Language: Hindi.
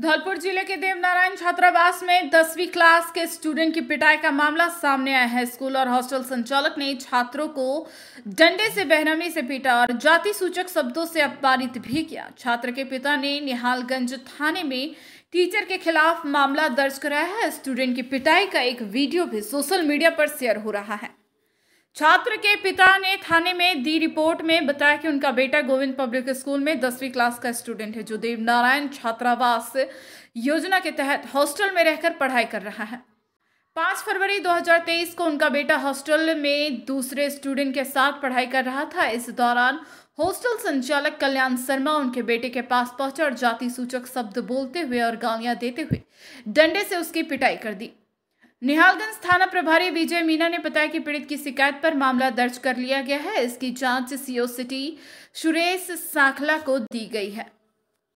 धौलपुर जिले के देवनारायण छात्रावास में दसवीं क्लास के स्टूडेंट की पिटाई का मामला सामने आया है स्कूल और हॉस्टल संचालक ने छात्रों को डंडे से बहनमी से पीटा और जाति सूचक शब्दों से अपमानित भी किया छात्र के पिता ने निहालगंज थाने में टीचर के खिलाफ मामला दर्ज कराया है स्टूडेंट की पिटाई का एक वीडियो भी सोशल मीडिया पर शेयर हो रहा है छात्र के पिता ने थाने में दी रिपोर्ट में बताया कि उनका बेटा गोविंद पब्लिक स्कूल में दसवीं क्लास का स्टूडेंट है जो देव नारायण छात्रावास योजना के तहत हॉस्टल में रहकर पढ़ाई कर रहा है पाँच फरवरी 2023 को उनका बेटा हॉस्टल में दूसरे स्टूडेंट के साथ पढ़ाई कर रहा था इस दौरान हॉस्टल संचालक कल्याण शर्मा उनके बेटे के पास पहुंचे और जाति सूचक शब्द बोलते हुए और गालियां देते हुए डंडे से उसकी पिटाई कर दी निहालगंज थाना प्रभारी विजय मीना ने बताया कि पीड़ित की शिकायत पर मामला दर्ज कर लिया गया है इसकी जांच सीओ सिटी सुरेश साखला को दी गई है